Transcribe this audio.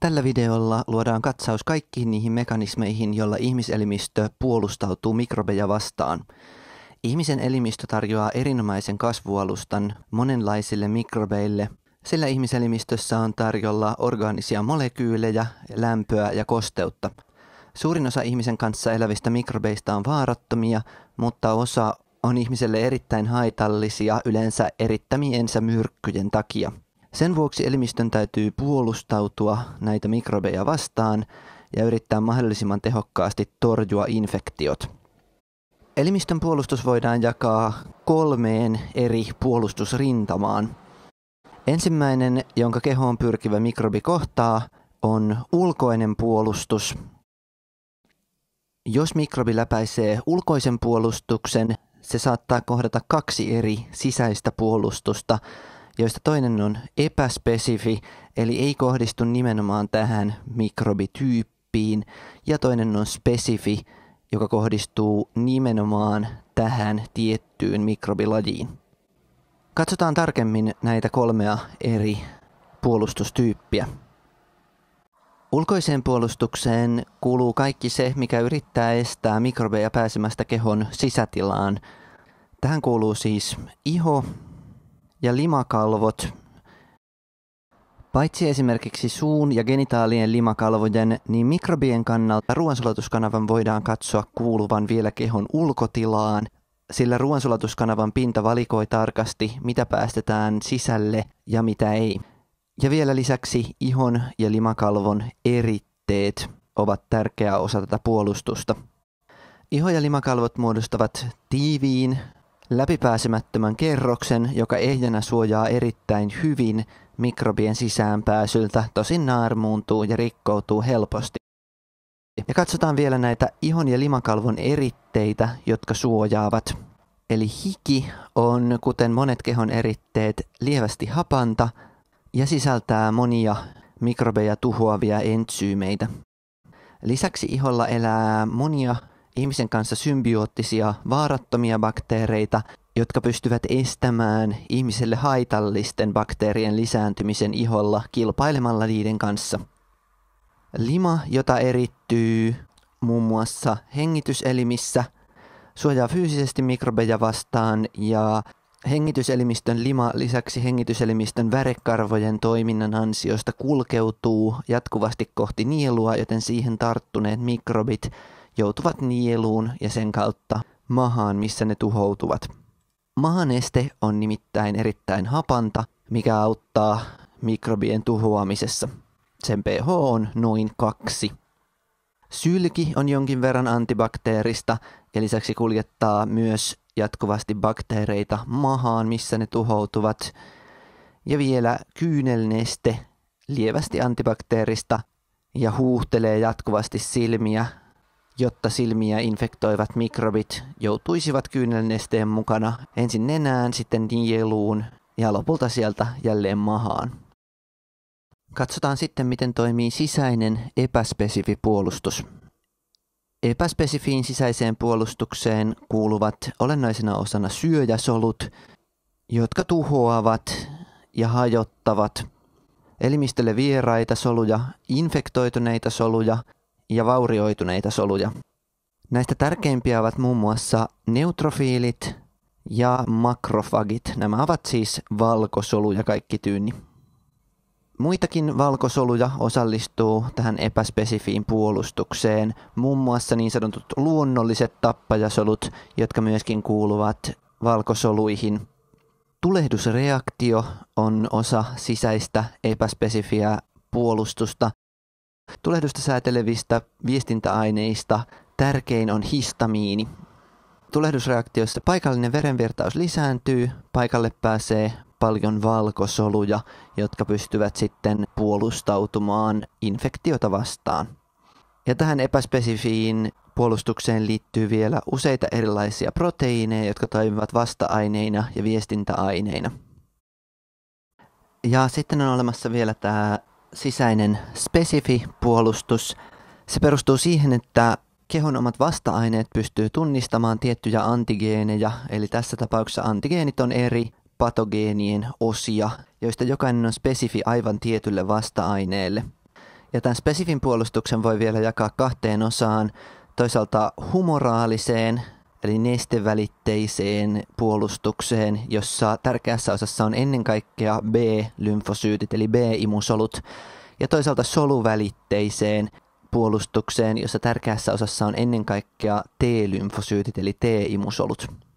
Tällä videolla luodaan katsaus kaikkiin niihin mekanismeihin, joilla ihmiselimistö puolustautuu mikrobeja vastaan. Ihmisen elimistö tarjoaa erinomaisen kasvualustan monenlaisille mikrobeille, sillä ihmiselimistössä on tarjolla orgaanisia molekyylejä, lämpöä ja kosteutta. Suurin osa ihmisen kanssa elävistä mikrobeista on vaarattomia, mutta osa on ihmiselle erittäin haitallisia yleensä erittämiensä myrkkyjen takia. Sen vuoksi elimistön täytyy puolustautua näitä mikrobeja vastaan ja yrittää mahdollisimman tehokkaasti torjua infektiot. Elimistön puolustus voidaan jakaa kolmeen eri puolustusrintamaan. Ensimmäinen, jonka kehoon pyrkivä mikrobi kohtaa, on ulkoinen puolustus. Jos mikrobi läpäisee ulkoisen puolustuksen, se saattaa kohdata kaksi eri sisäistä puolustusta, joista toinen on epäspesifi, eli ei kohdistu nimenomaan tähän mikrobityyppiin, ja toinen on spesifi, joka kohdistuu nimenomaan tähän tiettyyn mikrobilajiin. Katsotaan tarkemmin näitä kolmea eri puolustustyyppiä. Ulkoiseen puolustukseen kuuluu kaikki se, mikä yrittää estää mikrobeja pääsemästä kehon sisätilaan. Tähän kuuluu siis iho, ja limakalvot, paitsi esimerkiksi suun ja genitaalien limakalvojen, niin mikrobien kannalta ruoansulatuskanavan voidaan katsoa kuuluvan vielä kehon ulkotilaan, sillä ruoansulatuskanavan pinta valikoi tarkasti, mitä päästetään sisälle ja mitä ei. Ja vielä lisäksi ihon ja limakalvon eritteet ovat tärkeä osa tätä puolustusta. Iho ja limakalvot muodostavat tiiviin läpipääsemättömän kerroksen, joka ehjänä suojaa erittäin hyvin mikrobien sisäänpääsyltä, tosin naarmuuntuu ja rikkoutuu helposti. Ja katsotaan vielä näitä ihon ja limakalvon eritteitä, jotka suojaavat. Eli hiki on, kuten monet kehon eritteet, lievästi hapanta ja sisältää monia mikrobeja tuhoavia entsyymeitä. Lisäksi iholla elää monia ihmisen kanssa symbioottisia, vaarattomia bakteereita, jotka pystyvät estämään ihmiselle haitallisten bakteerien lisääntymisen iholla kilpailemalla niiden kanssa. Lima, jota erittyy muun muassa hengityselimissä, suojaa fyysisesti mikrobeja vastaan ja hengityselimistön lima lisäksi hengityselimistön värekarvojen toiminnan ansiosta kulkeutuu jatkuvasti kohti nielua, joten siihen tarttuneet mikrobit joutuvat nieluun ja sen kautta mahaan, missä ne tuhoutuvat. Mahaneste on nimittäin erittäin hapanta, mikä auttaa mikrobien tuhoamisessa. Sen pH on noin kaksi. Sylki on jonkin verran antibakteerista ja lisäksi kuljettaa myös jatkuvasti bakteereita mahaan, missä ne tuhoutuvat. Ja vielä kyynelneste lievästi antibakteerista ja huuhtelee jatkuvasti silmiä jotta silmiä infektoivat mikrobit joutuisivat kyynelnesteen mukana ensin nenään, sitten nieluun ja lopulta sieltä jälleen mahaan. Katsotaan sitten, miten toimii sisäinen epäspesifi puolustus. Epäspesifiin sisäiseen puolustukseen kuuluvat olennaisena osana syöjäsolut, jotka tuhoavat ja hajottavat elimistölle vieraita soluja, infektoituneita soluja – ja vaurioituneita soluja. Näistä tärkeimpiä ovat muun muassa neutrofiilit ja makrofagit. Nämä ovat siis valkosoluja kaikki tyyni. Muitakin valkosoluja osallistuu tähän epäspesifiin puolustukseen, muun muassa niin sanotut luonnolliset tappajasolut, jotka myöskin kuuluvat valkosoluihin. Tulehdusreaktio on osa sisäistä epäspesifiä puolustusta, Tulehdusta säätelevistä viestintäaineista tärkein on histamiini. Tulehdusreaktioissa paikallinen verenvirtaus lisääntyy, paikalle pääsee paljon valkosoluja, jotka pystyvät sitten puolustautumaan infektiota vastaan. Ja tähän epäspesifiin puolustukseen liittyy vielä useita erilaisia proteiineja, jotka toimivat vasta-aineina ja viestintäaineina. Ja sitten on olemassa vielä tämä sisäinen spesifi puolustus. Se perustuu siihen, että kehon omat vasta-aineet pystyy tunnistamaan tiettyjä antigeeneja, eli tässä tapauksessa antigeenit on eri patogeenien osia, joista jokainen on spesifi aivan tietylle vasta-aineelle. Ja tämän spesifin puolustuksen voi vielä jakaa kahteen osaan, toisaalta humoraaliseen eli nestevälitteiseen puolustukseen, jossa tärkeässä osassa on ennen kaikkea B-lymfosyytit eli B-imusolut, ja toisaalta soluvälitteiseen puolustukseen, jossa tärkeässä osassa on ennen kaikkea T-lymfosyytit eli T-imusolut.